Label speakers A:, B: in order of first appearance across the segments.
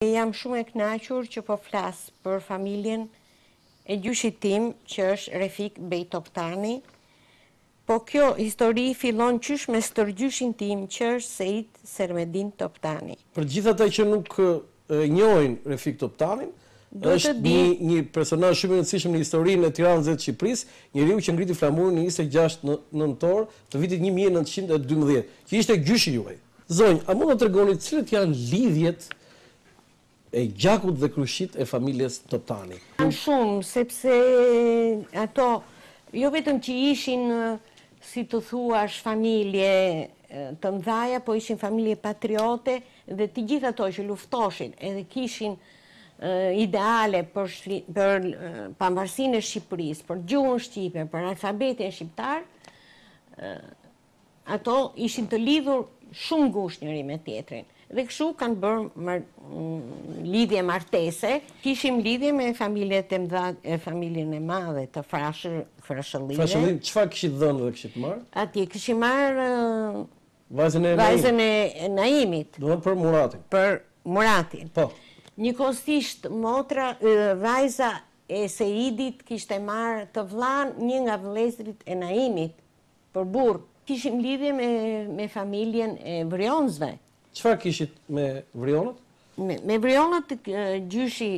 A: Jam shumë e knaqur që po flasë për familjen e gjushit tim që është Refik Bejtoptani, po kjo histori filon qysh me stërgjushin tim që është Sejt Sermedin Toptani.
B: Për gjitha të që nuk njojnë Refik Toptani, është një personaj shumë në cishëm në histori në Tiranë Zetë Shqipëris, një riu që ngriti flamurë në 26 e nëntorë të vitit 1912, që ishte gjyshi juaj. Zonjë, a mund të tërgoni cilët janë lidhjet e gjakut dhe kryshit e familjes të tani.
A: Në shumë, sepse ato, jo vetëm që ishin, si të thua, është familje të mdhaja, po ishin familje patriote dhe të gjithë ato që luftoshin edhe kishin ideale për për pambarsin e Shqipëris, për gjuhën Shqipe, për alfabetin e Shqiptarë, ato ishin të lidhur shumë gush njëri me tjetërinë dhe këshu kanë bërë mm, lidhje martese. Kishim lidhje me familjet të mdha, e familjen e madhe të frashër, frashëllinë. Frashëllinë,
B: qëfar këshit dhënë
A: dhe këshit marë? Atje, këshit marë... Uh, vajzën e Vajzën e Naimit. Do për Muratin. Për Muratin. Po. Një kostisht motra, vajza e Seidit kishte marë të vlan një nga vlezrit e Naimit për burë. Kishim lidhje me, me familjen e vrionzve. Qëfar
B: kishit me vrionët?
A: Me vrionët gjyshi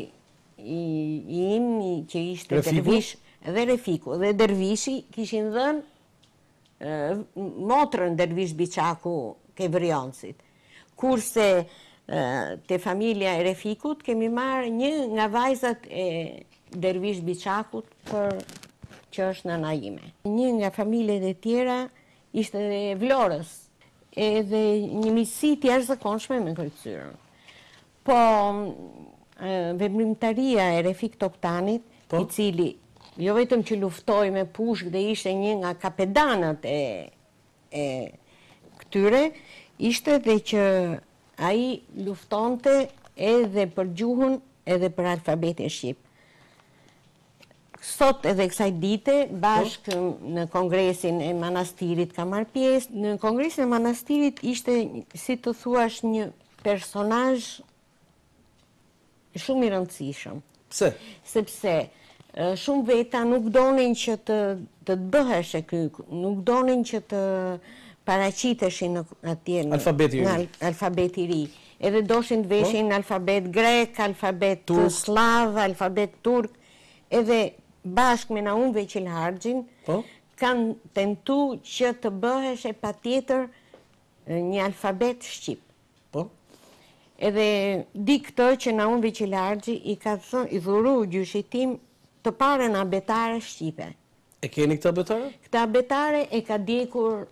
A: i imi që ishte dervish dhe refiku dhe dervishi kishin dhenë motrën dervish bichaku ke vrionësit. Kurse të familja e refikut kemi marë një nga vajzat e dervish bichakut për që është në najime. Një nga familje dhe tjera ishte dhe vlorës edhe një misi të jashtë me kërëtsyrën. Po, vëmrimtaria e Refik Toptanit, po? i cili, jo vetëm që luftoj me pushk dhe ishte një nga kapedanat e, e këtyre, ishte dhe që aji luftonte edhe për gjuhun edhe për alfabetin Shqipë. Sot edhe kësaj dite, bashkë në kongresin e manastirit ka marrë pjesë, në kongresin e manastirit ishte, si të thuash, një personaj shumë i rëndësishëm. Pse? Sepse, shumë veta nuk donin që të të dëheshe kërë, nuk donin që të paracitëshin në atje në alfabet i ri. Edhe doshin të po. veshin alfabet grek, alfabet slav, alfabet turk, edhe bashkë me na veqil hargjin, po? kanë tentu që të bëhesh e pa tjetër një alfabet shqip. Po? Edhe di këtë që na unë veqil i ka të i dhuru të pare në abetare shqipe. E keni këta abetare? Këta abetare e ka di kur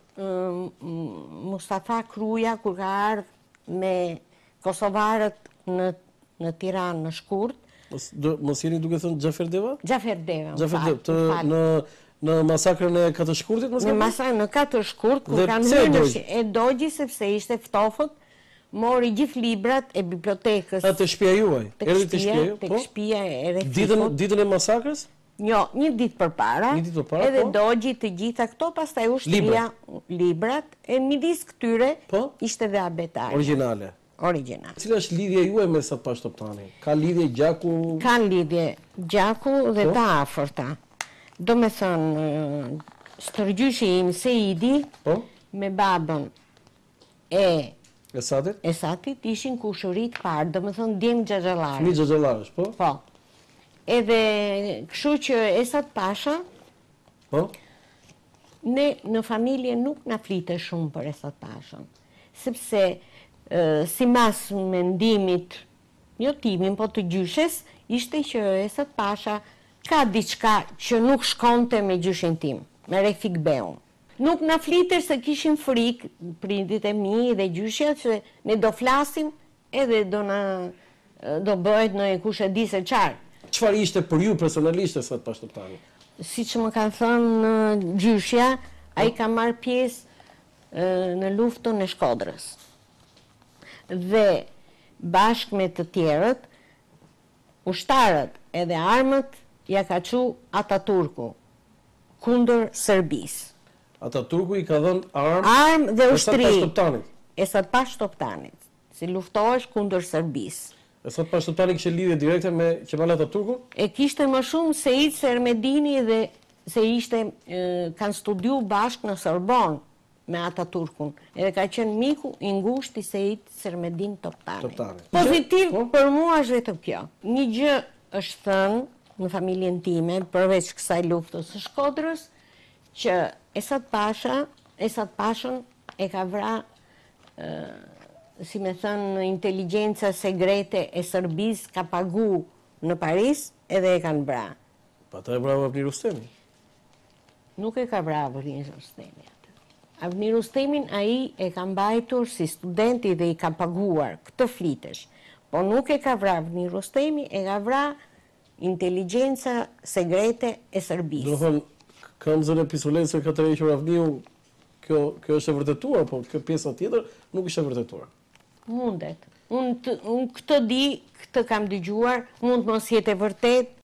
A: Mustafa Kruja, kur ka ardhë me Kosovarët në Tiranë në Shkurtë, Mos mos jeni duke thënë Xhafer Deva? Xhafer Deva. Xhafer Deva të në në
B: masakrën e Katër Shkurtit, mos Në masakrën
A: në Katër Shkurt ku kanë hyrë e dogji sepse ishte ftofët, mori gjithë librat e bibliotekës. Atë
B: shpia juaj. Erdhi shpia, të po. Te
A: shtëpia ditën
B: ditën e masakrës.
A: Jo, një ditë për para, një ditë edhe po? të gjitha këto, pas taj ushtë librat, e midis këtyre po? ishte dhe abetare. Originale original. Cila është lidhje juaj me sa të pashtoptani? Ka lidhje gjaku? Ka lidhje gjaku dhe po? të aforta. Do me thënë, stërgjyshi im se i di po? me babën e... Esatit? Esatit ishin kushurit parë, do me thënë djemë gjëgjëlarës. Një gjëgjëlarës, po? Po. Edhe këshu që Esat Pasha, po? Ne në familje nuk në flite shumë për Esat Pashën. Sepse si mas mendimit, një jo timin, po të gjyshes, ishte që Esat Pasha ka diçka që nuk shkonte me gjyshin tim, me refik beun. Nuk në fliter se kishin frik, prindit e mi dhe gjyshja, që ne do flasim edhe do në do bëhet në e kushe di se qarë. Qëfar
B: ishte për ju personalisht e sëtë tani?
A: Si që më kanë thënë në gjyshja, a i ka marë pjesë në luftën e shkodrës dhe bashkë me të tjerët, ushtarët edhe armët ja ka që Ataturku, kundër Sërbis. Ataturku i ka dhënë armë arm dhe ushtri. E sa të pashtoptanit? të si luftohesh kundër Sërbis. E sa të pashtoptanit kështë lidhe direkte me Qemal Ataturku? E kishte më shumë se i të Sermedini dhe se ishte, e, kanë studiu bashkë në Sërbonë, me ata turkun. Edhe ka qenë miku ngushtë i sejit Sermedin Toptari. Toptari. Pozitiv për mua është vetëm kjo. Një gjë është thënë në familjen time, përveç kësaj luftës së Shkodrës, që Esat Pasha, Esat Pashën e ka vra ë si me thënë në inteligenca segrete e Sërbis ka pagu në Paris edhe e kanë bra.
B: Pa po të e bra vërë një rustemi?
A: Nuk e ka bra vërë një rustemi. Avni Rustemin a i e ka mbajtur si studenti dhe i ka paguar këtë flitesh, po nuk e ka vra Avni Rustemi, e ka vra inteligenca segrete e sërbis. Do thëmë, kam zënë pisulenës e ka të rejqër
B: Avniu, kjo, kjo është e vërtetuar, po kjo pjesa tjetër nuk është e vërtetuar.
A: Mundet. Unë këtë di, këtë kam dëgjuar, mund mos jetë e vërtetë,